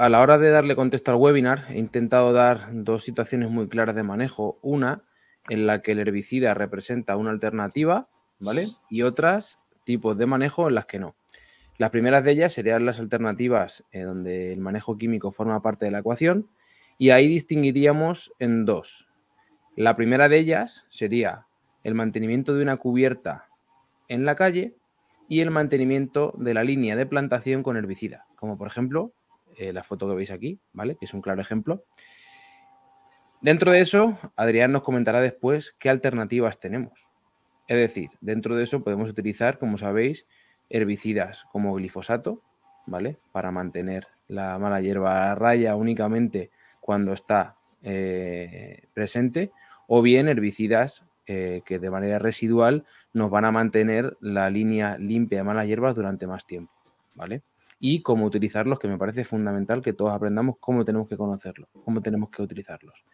a la hora de darle contexto al webinar, he intentado dar dos situaciones muy claras de manejo. Una en la que el herbicida representa una alternativa, ¿vale? Y otras tipos de manejo en las que no. Las primeras de ellas serían las alternativas eh, donde el manejo químico forma parte de la ecuación y ahí distinguiríamos en dos. La primera de ellas sería el mantenimiento de una cubierta en la calle y el mantenimiento de la línea de plantación con herbicida, como por ejemplo eh, la foto que veis aquí, ¿vale? Que es un claro ejemplo. Dentro de eso, Adrián nos comentará después qué alternativas tenemos. Es decir, dentro de eso podemos utilizar, como sabéis, herbicidas como glifosato, ¿vale? Para mantener la mala hierba a raya únicamente cuando está eh, presente, o bien herbicidas eh, que de manera residual nos van a mantener la línea limpia de malas hierbas durante más tiempo, ¿vale? y cómo utilizarlos, que me parece fundamental que todos aprendamos cómo tenemos que conocerlos, cómo tenemos que utilizarlos.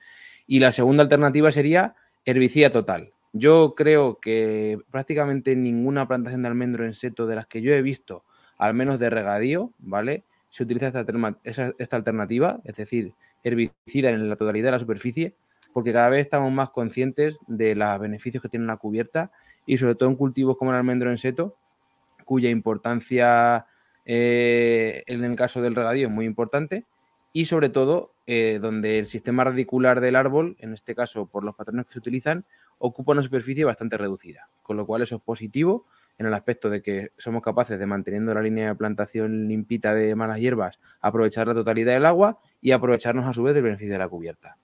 Y la segunda alternativa sería herbicida total. Yo creo que prácticamente ninguna plantación de almendro en seto de las que yo he visto, al menos de regadío, ¿vale? Se utiliza esta, alternativa, es decir, herbicida en la totalidad de la superficie, porque cada vez estamos más conscientes de los beneficios que tiene la cubierta y sobre todo en cultivos como el almendro en seto, cuya importancia eh, en el caso del regadío es muy importante, y sobre todo eh, donde el sistema radicular del árbol, en este caso por los patrones que se utilizan, ocupa una superficie bastante reducida, con lo cual eso es positivo en el aspecto de que somos capaces de manteniendo la línea de plantación limpita de malas hierbas, aprovechar la totalidad del agua y aprovecharnos a su vez del beneficio de la cubierta.